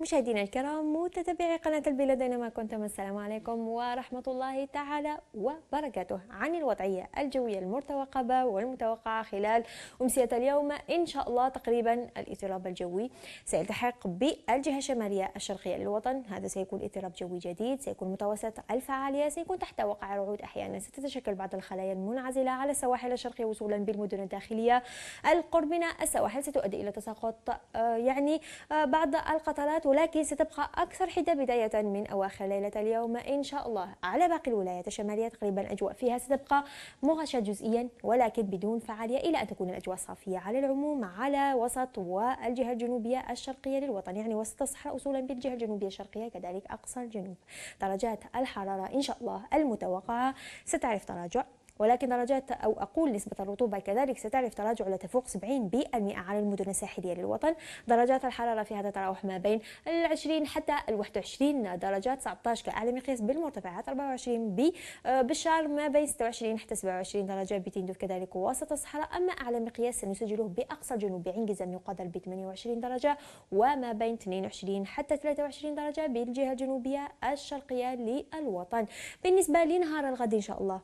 مشاهدينا الكرام متتابعي قناة البلاد أينما كنتم السلام عليكم ورحمة الله تعالى وبركاته عن الوضعية الجوية المرتقبة والمتوقعة خلال أمسية اليوم إن شاء الله تقريبا الاضطراب الجوي سيلتحق بالجهة الشمالية الشرقية للوطن هذا سيكون اضطراب جوي جديد سيكون متوسط الفعالية سيكون تحت وقع رعود أحيانا ستتشكل بعض الخلايا المنعزلة على السواحل الشرقية وصولا بالمدن الداخلية القرب من السواحل ستؤدي إلى تساقط آه، يعني آه، بعض القطرات ولكن ستبقى أكثر حدة بداية من أواخر ليلة اليوم إن شاء الله على باقي الولايات الشمالية تقريبا الأجواء فيها ستبقى مغشة جزئيا ولكن بدون فعالية إلى أن تكون الأجواء صافية على العموم على وسط والجهة الجنوبية الشرقية للوطن يعني وسط الصحراء أصولا بالجهة الجنوبية الشرقية كذلك أقصى الجنوب درجات الحرارة إن شاء الله المتوقعة ستعرف تراجع ولكن درجات أو أقول نسبة الرطوبة كذلك ستعرف تراجع لا تفوق 70% على المدن الساحلية للوطن درجات الحرارة فيها تتراوح ما بين ال 20 حتى ال 21 درجات 19 كأعلى مقياس بالمرتفعات 24 ب آه، بالشهر ما بين 26 حتى 27 درجة بتندف كذلك وسط الصحراء أما أعلى مقياس سنسجله بأقصى الجنوب بعنجزة يقدر ب 28 درجة وما بين 22 حتى 23 درجة بالجهة الجنوبية الشرقية للوطن بالنسبة لنهار الغد إن شاء الله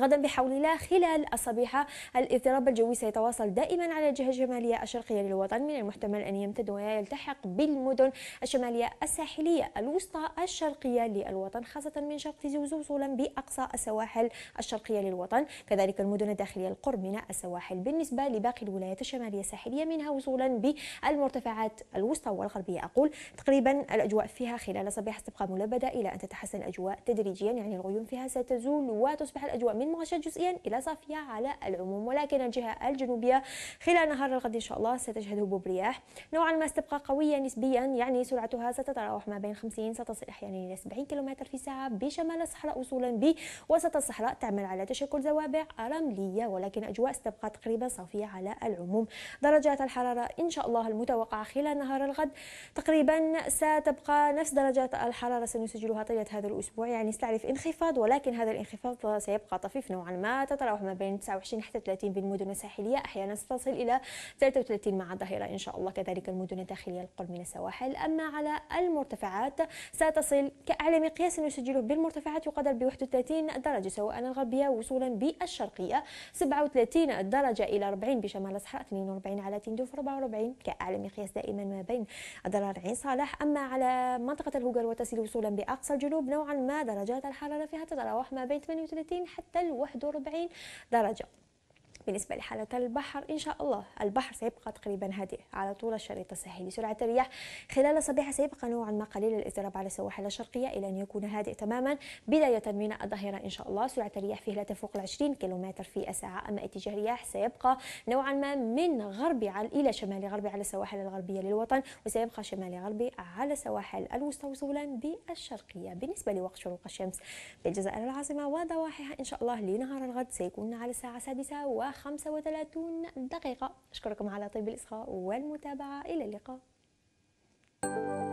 غدا بحول الله خلال الصبيحة الاضطراب الجوي سيتواصل دائما على الجهة الشمالية الشرقية للوطن من المحتمل أن يمتد ويلتحق بالمدن الشمالية الساحلية الوسطى الشرقية للوطن خاصة من شرق تيزوز وصولا بأقصى السواحل الشرقية للوطن كذلك المدن الداخلية القرب من السواحل بالنسبة لباقي الولايات الشمالية الساحلية منها وصولا بالمرتفعات الوسطى والغربية أقول تقريبا الأجواء فيها خلال صباح ستبقى ملبدة إلى أن تتحسن الأجواء تدريجيا يعني الغيوم فيها ستزول وتصبح الأجواء من من معشر جزئيا إلى صافية على العموم ولكن الجهة الجنوبية خلال نهار الغد إن شاء الله ستشهد هبوب رياح نوعا ما ستبقى قوية نسبيا يعني سرعتها ستتراوح ما بين 50 ستصل أحيانا إلى 70 كم في ساعة بشمال الصحراء وصولا ب وسط الصحراء تعمل على تشكل زوابع رملية ولكن أجواء ستبقى تقريبا صافية على العموم درجات الحرارة إن شاء الله المتوقعة خلال نهار الغد تقريبا ستبقى نفس درجات الحرارة سنسجلها طيلة هذا الأسبوع يعني ستعرف انخفاض ولكن هذا الانخفاض سيبقى طفيف خفيف نوعا ما تتراوح ما بين 29 حتى 30 بالمدن الساحليه احيانا ستصل الى 33 مع الظهيره ان شاء الله كذلك المدن الداخليه القرب من السواحل اما على المرتفعات ستصل كاعلى مقياس يسجله بالمرتفعات يقدر ب 31 درجه سواء الغربيه وصولا بالشرقيه 37 درجه الى 40 بشمال الصحراء 42 على تندوف 44 كاعلى مقياس دائما ما بين ضرار عين صالح اما على منطقه الهوغر وتصل وصولا باقصى الجنوب نوعا ما درجات الحراره فيها تتراوح ما بين 38 حتى أقل 41 درجة بالنسبة لحالة البحر إن شاء الله البحر سيبقى تقريبا هادئ على طول الشريط الساحلي سرعة الرياح خلال الصباح سيبقى نوعا ما قليل الاضطراب على السواحل الشرقية إلى أن يكون هادئ تماما بداية من الظهيرة إن شاء الله سرعة الرياح فيه لا تفوق ال 20 كيلومتر في الساعة أما اتجاه الرياح سيبقى نوعا ما من غربي على إلى شمال غربي على السواحل الغربية للوطن وسيبقى شمال غربي على سواحل الوسطى وصولا بالشرقية بالنسبة لوقت شروق الشمس بالجزائر العاصمة وضواحيها إن شاء الله لنهار الغد سيكون على الساعة السادسة و 35 دقيقة أشكركم على طيب الإصغاء والمتابعة إلى اللقاء thank you